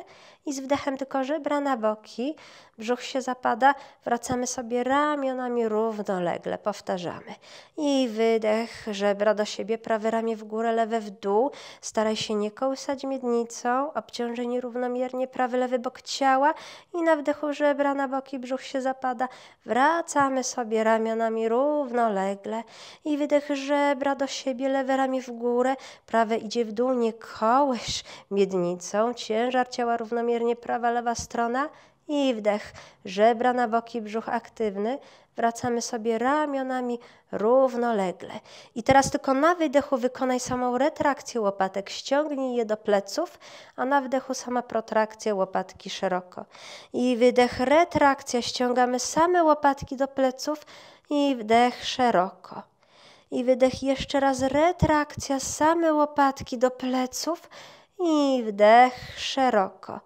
i z wdechem tylko żebra na boki, brzuch się zapada, wracamy sobie ramionami równolegle, powtarzamy. I wydech, żebra do siebie, prawe ramię w górę, lewe w dół, staraj się nie kołysać miednicą, obciążenie równomiernie, prawy, lewy bok ciała i na wdechu żebra na boki, brzuch się zapada, wracamy sobie ramionami równolegle i wydech żebra do siebie, lewe ramię w górę, prawe idzie w dół, nie kołysz miednicą, ciężar ciała równomiernie, równomiernie prawa, lewa strona i wdech. Żebra na boki, brzuch aktywny. Wracamy sobie ramionami równolegle. I teraz tylko na wydechu wykonaj samą retrakcję łopatek. Ściągnij je do pleców, a na wdechu sama protrakcja łopatki szeroko. I wydech, retrakcja. Ściągamy same łopatki do pleców i wdech szeroko. I wydech jeszcze raz, retrakcja, same łopatki do pleców i wdech szeroko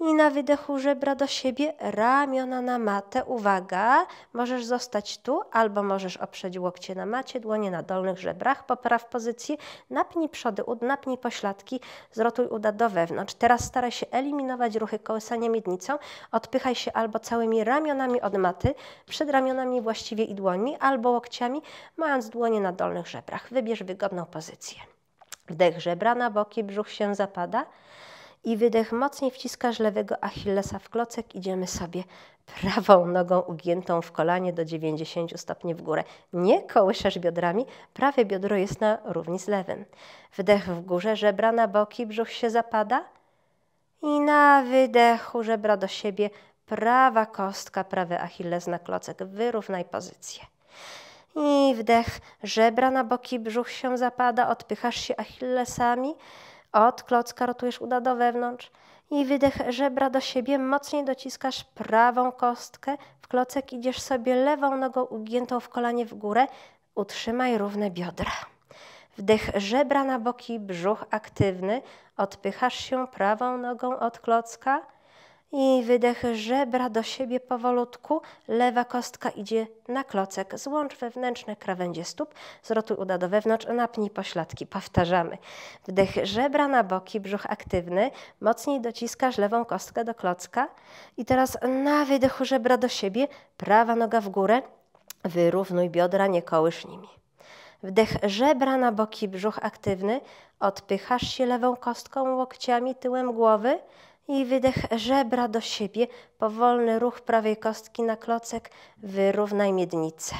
i na wydechu żebra do siebie, ramiona na matę. Uwaga, możesz zostać tu albo możesz oprzeć łokcie na macie, dłonie na dolnych żebrach, popraw pozycję, napnij przody ud, napnij pośladki, zrotuj uda do wewnątrz. Teraz staraj się eliminować ruchy kołysania miednicą, odpychaj się albo całymi ramionami od maty, przed ramionami właściwie i dłońmi, albo łokciami, mając dłonie na dolnych żebrach. Wybierz wygodną pozycję. Wdech żebra na boki, brzuch się zapada i wydech mocniej wciskasz lewego Achillesa w klocek. Idziemy sobie prawą nogą ugiętą w kolanie do 90 stopni w górę. Nie kołyszesz biodrami, prawe biodro jest na równi z lewym. Wdech w górze, żebra na boki, brzuch się zapada. I na wydechu żebra do siebie, prawa kostka, prawy Achilles na klocek. Wyrównaj pozycję. I wdech, żebra na boki, brzuch się zapada, odpychasz się Achillesami. Od klocka rotujesz uda do wewnątrz i wydech żebra do siebie, mocniej dociskasz prawą kostkę w klocek, idziesz sobie lewą nogą ugiętą w kolanie w górę, utrzymaj równe biodra. Wdech żebra na boki, brzuch aktywny, odpychasz się prawą nogą od klocka, i wydech żebra do siebie powolutku. Lewa kostka idzie na klocek. Złącz wewnętrzne krawędzie stóp. Zrotuj uda do wewnątrz. Napnij pośladki. Powtarzamy. Wdech żebra na boki. Brzuch aktywny. Mocniej dociskasz lewą kostkę do klocka. I teraz na wydechu żebra do siebie. Prawa noga w górę. Wyrównuj biodra. Nie kołysz nimi. Wdech żebra na boki. Brzuch aktywny. Odpychasz się lewą kostką, łokciami, tyłem głowy i wydech żebra do siebie, powolny ruch prawej kostki na klocek, wyrównaj miednicę.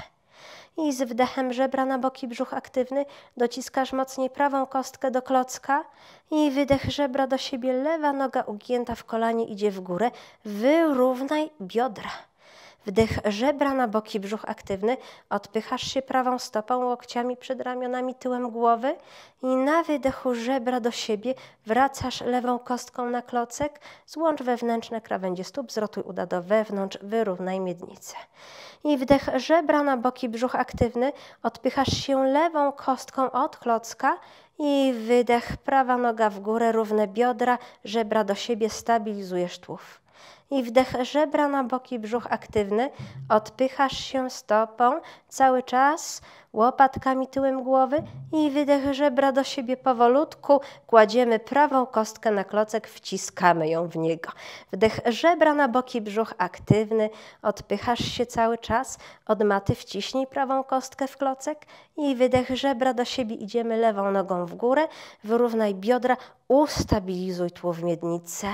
I z wdechem żebra na boki brzuch aktywny, dociskasz mocniej prawą kostkę do klocka i wydech żebra do siebie, lewa noga ugięta w kolanie idzie w górę, wyrównaj biodra. Wdech żebra na boki, brzuch aktywny. Odpychasz się prawą stopą, łokciami przed ramionami, tyłem głowy i na wydechu żebra do siebie wracasz lewą kostką na klocek. Złącz wewnętrzne krawędzie stóp, zrotuj uda do wewnątrz, wyrównaj miednicę. I wdech żebra na boki, brzuch aktywny. Odpychasz się lewą kostką od klocka i wydech, prawa noga w górę, równe biodra, żebra do siebie, stabilizujesz tłów i wdech żebra na boki brzuch aktywny, odpychasz się stopą Cały czas łopatkami tyłem głowy i wydech żebra do siebie powolutku. Kładziemy prawą kostkę na klocek, wciskamy ją w niego. Wdech żebra na boki, brzuch aktywny. Odpychasz się cały czas. Od maty wciśnij prawą kostkę w klocek i wydech żebra do siebie. Idziemy lewą nogą w górę. Wyrównaj biodra, ustabilizuj tło w miednicę.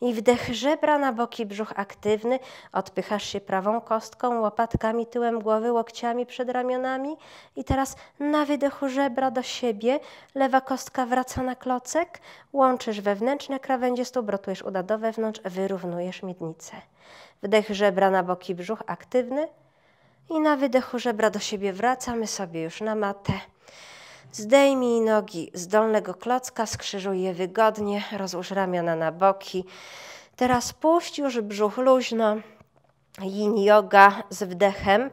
I wdech żebra na boki, brzuch aktywny. Odpychasz się prawą kostką, łopatkami tyłem głowy, łokcie przed ramionami i teraz na wydechu żebra do siebie, lewa kostka wraca na klocek, łączysz wewnętrzne krawędzie stóp, rotujesz uda do wewnątrz, wyrównujesz miednicę. Wdech żebra na boki brzuch aktywny i na wydechu żebra do siebie wracamy sobie już na matę. Zdejmij nogi z dolnego klocka, skrzyżuj je wygodnie, rozłóż ramiona na boki. Teraz puść już brzuch luźno. Yin yoga z wdechem.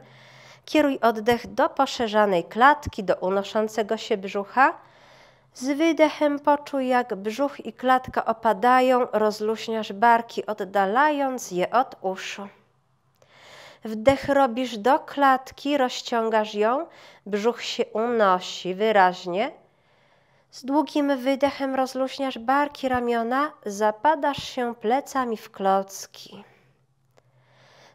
Kieruj oddech do poszerzanej klatki, do unoszącego się brzucha. Z wydechem poczuj, jak brzuch i klatka opadają, rozluźniasz barki, oddalając je od uszu. Wdech robisz do klatki, rozciągasz ją, brzuch się unosi wyraźnie. Z długim wydechem rozluźniasz barki, ramiona, zapadasz się plecami w klocki.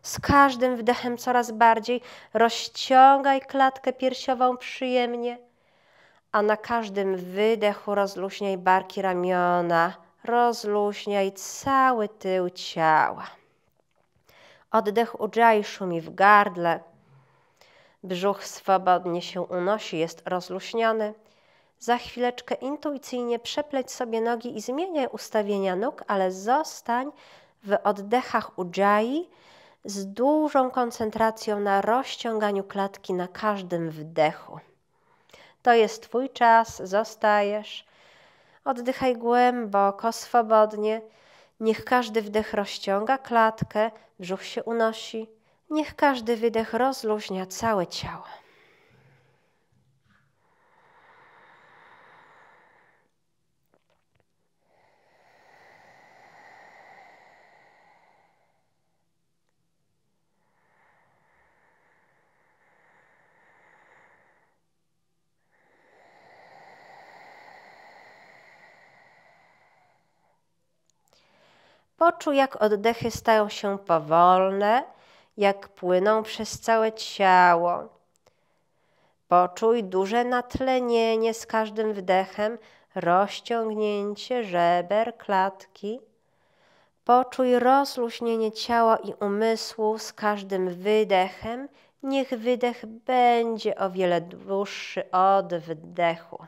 Z każdym wdechem coraz bardziej rozciągaj klatkę piersiową przyjemnie, a na każdym wydechu rozluźniaj barki ramiona, rozluźniaj cały tył ciała. Oddech Ujjayi szumi w gardle. Brzuch swobodnie się unosi, jest rozluźniony. Za chwileczkę intuicyjnie przepleć sobie nogi i zmieniaj ustawienia nóg, ale zostań w oddechach Ujjayi z dużą koncentracją na rozciąganiu klatki na każdym wdechu. To jest Twój czas, zostajesz. Oddychaj głęboko, swobodnie. Niech każdy wdech rozciąga klatkę, brzuch się unosi. Niech każdy wydech rozluźnia całe ciało. Poczuł, jak oddechy stają się powolne, jak płyną przez całe ciało. Poczuj duże natlenienie z każdym wdechem, rozciągnięcie żeber, klatki. Poczuj rozluźnienie ciała i umysłu z każdym wydechem. Niech wydech będzie o wiele dłuższy od wdechu.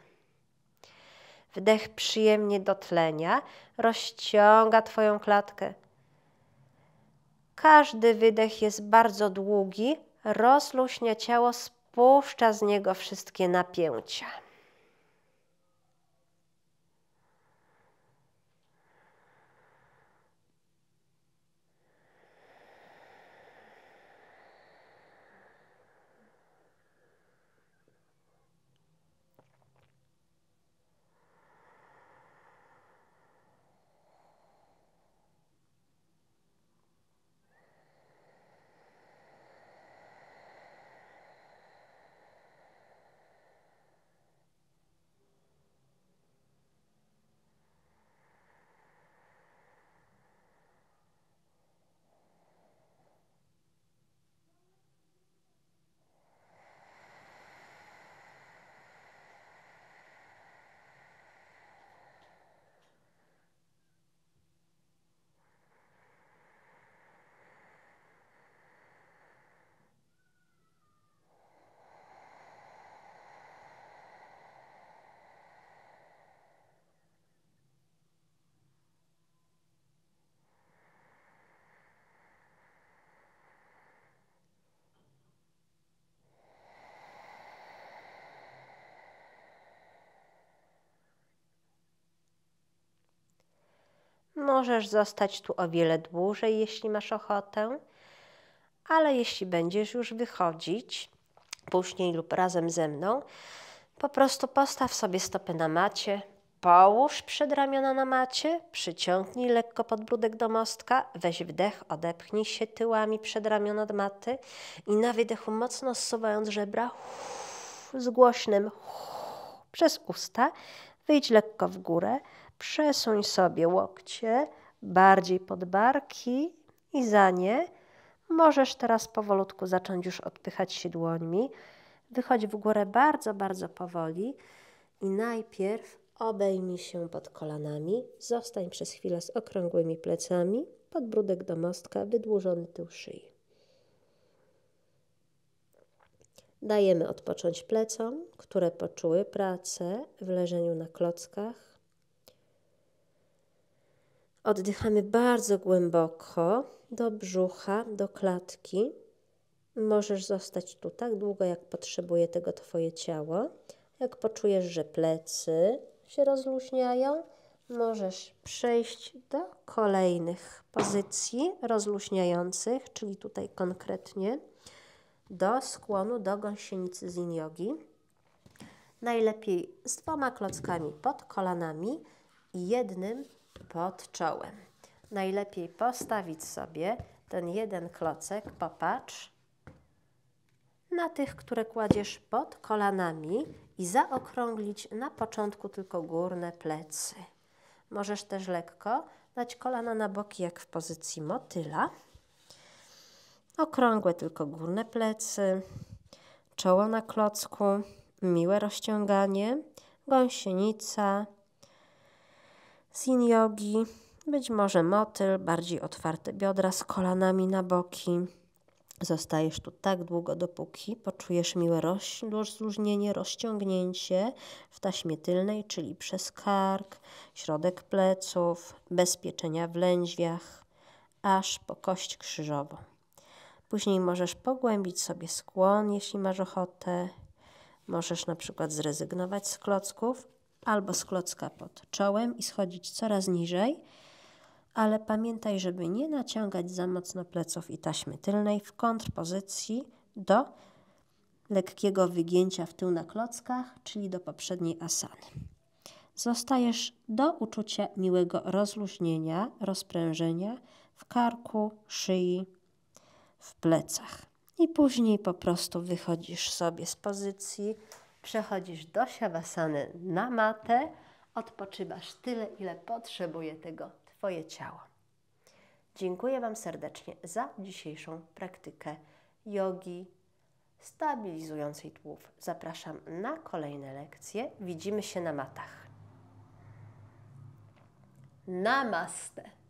Wdech przyjemnie do tlenia, rozciąga Twoją klatkę. Każdy wydech jest bardzo długi, rozluźnia ciało, spuszcza z niego wszystkie napięcia. Możesz zostać tu o wiele dłużej, jeśli masz ochotę, ale jeśli będziesz już wychodzić później lub razem ze mną, po prostu postaw sobie stopy na macie, połóż przedramiona na macie, przyciągnij lekko podbródek do mostka, weź wdech, odepchnij się tyłami przedramiona od maty i na wydechu mocno zsuwając żebra z głośnym przez usta, wyjdź lekko w górę, Przesuń sobie łokcie bardziej pod barki i za nie możesz teraz powolutku zacząć już odpychać się dłońmi. Wychodź w górę bardzo, bardzo powoli i najpierw obejmij się pod kolanami, zostań przez chwilę z okrągłymi plecami, podbródek do mostka, wydłużony tył szyi. Dajemy odpocząć plecom, które poczuły pracę w leżeniu na klockach, Oddychamy bardzo głęboko do brzucha, do klatki. Możesz zostać tu tak długo, jak potrzebuje tego Twoje ciało. Jak poczujesz, że plecy się rozluźniają, możesz przejść do kolejnych pozycji rozluźniających, czyli tutaj konkretnie do skłonu do gąsienicy z yogi. Najlepiej z dwoma klockami pod kolanami i jednym pod czołem. Najlepiej postawić sobie ten jeden klocek, popatrz, na tych, które kładziesz pod kolanami i zaokrąglić na początku tylko górne plecy. Możesz też lekko dać kolana na boki, jak w pozycji motyla. Okrągłe tylko górne plecy, czoło na klocku, miłe rozciąganie, gąsienica, sin yogi, być może motyl, bardziej otwarte biodra z kolanami na boki. Zostajesz tu tak długo, dopóki poczujesz miłe rozluźnienie, rozciągnięcie w taśmie tylnej, czyli przez kark, środek pleców, bezpieczenia w lędźwiach, aż po kość krzyżową. Później możesz pogłębić sobie skłon, jeśli masz ochotę. Możesz na przykład zrezygnować z klocków albo z klocka pod czołem i schodzić coraz niżej, ale pamiętaj, żeby nie naciągać za mocno pleców i taśmy tylnej w kontrpozycji do lekkiego wygięcia w tył na klockach, czyli do poprzedniej asany. Zostajesz do uczucia miłego rozluźnienia, rozprężenia w karku, szyi, w plecach. I później po prostu wychodzisz sobie z pozycji Przechodzisz do siawasany na matę, odpoczywasz tyle, ile potrzebuje tego Twoje ciało. Dziękuję Wam serdecznie za dzisiejszą praktykę jogi stabilizującej tłów. Zapraszam na kolejne lekcje. Widzimy się na matach. Namaste.